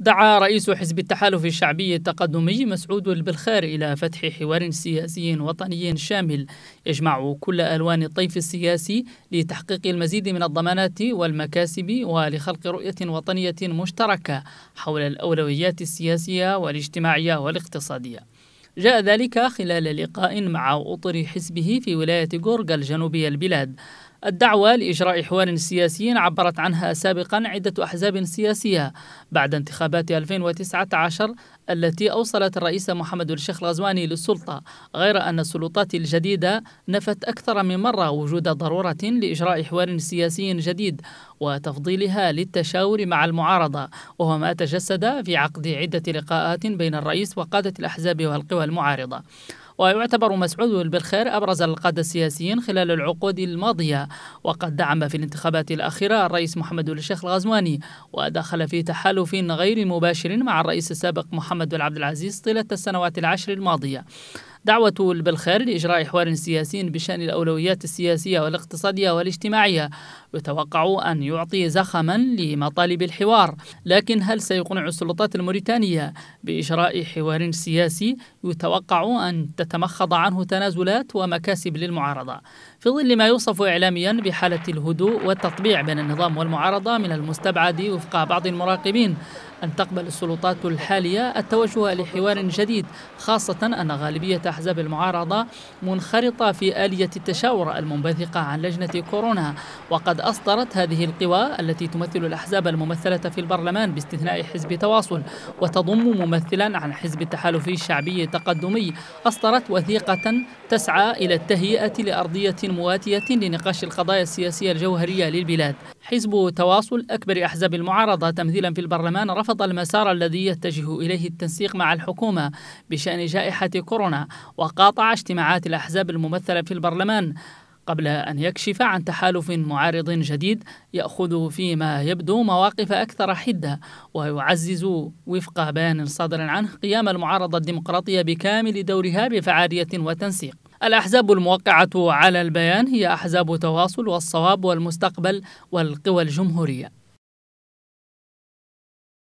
دعا رئيس حزب التحالف الشعبي التقدمي مسعود البلخار إلى فتح حوار سياسي وطني شامل يجمع كل ألوان الطيف السياسي لتحقيق المزيد من الضمانات والمكاسب ولخلق رؤية وطنية مشتركة حول الأولويات السياسية والاجتماعية والاقتصادية. جاء ذلك خلال لقاء مع أطر حزبه في ولاية غورغا الجنوبية البلاد الدعوة لإجراء حوار سياسي عبرت عنها سابقا عدة أحزاب سياسية بعد انتخابات 2019 التي أوصلت الرئيس محمد الشيخ الغزواني للسلطة غير أن السلطات الجديدة نفت أكثر من مرة وجود ضرورة لإجراء حوار سياسي جديد وتفضيلها للتشاور مع المعارضة وهو ما تجسد في عقد عدة لقاءات بين الرئيس وقادة الأحزاب والقوى المعارضة ويعتبر مسعود بالخير أبرز القادة السياسيين خلال العقود الماضية وقد دعم في الانتخابات الأخيرة الرئيس محمد الشيخ الغزواني ودخل في تحالف غير مباشر مع الرئيس السابق محمد بن عبد العزيز طيلة السنوات العشر الماضية دعوة البلخير لإجراء حوار سياسي بشأن الأولويات السياسية والاقتصادية والاجتماعية يتوقع أن يعطي زخما لمطالب الحوار لكن هل سيقنع السلطات الموريتانية بإجراء حوار سياسي يتوقع أن تتمخض عنه تنازلات ومكاسب للمعارضة في ظل ما يوصف إعلاميا بحالة الهدوء والتطبيع بين النظام والمعارضة من المستبعد وفق بعض المراقبين أن تقبل السلطات الحالية التوجه لحوار جديد خاصة أن غالبية أحزاب المعارضة منخرطة في آلية التشاور المنبثقة عن لجنة كورونا وقد أصدرت هذه القوى التي تمثل الأحزاب الممثلة في البرلمان باستثناء حزب تواصل وتضم ممثلا عن حزب التحالف الشعبي التقدمي أصدرت وثيقة تسعى إلى التهيئة لأرضية مواتية لنقاش القضايا السياسية الجوهرية للبلاد حزب تواصل أكبر أحزاب المعارضة تمثيلا في البرلمان رفض المسار الذي يتجه إليه التنسيق مع الحكومة بشأن جائحة كورونا وقاطع اجتماعات الأحزاب الممثلة في البرلمان قبل أن يكشف عن تحالف معارض جديد يأخذ فيما يبدو مواقف أكثر حدة ويعزز وفق بيان صادر عنه قيام المعارضة الديمقراطية بكامل دورها بفعالية وتنسيق الأحزاب الموقعة على البيان هي أحزاب تواصل والصواب والمستقبل والقوى الجمهورية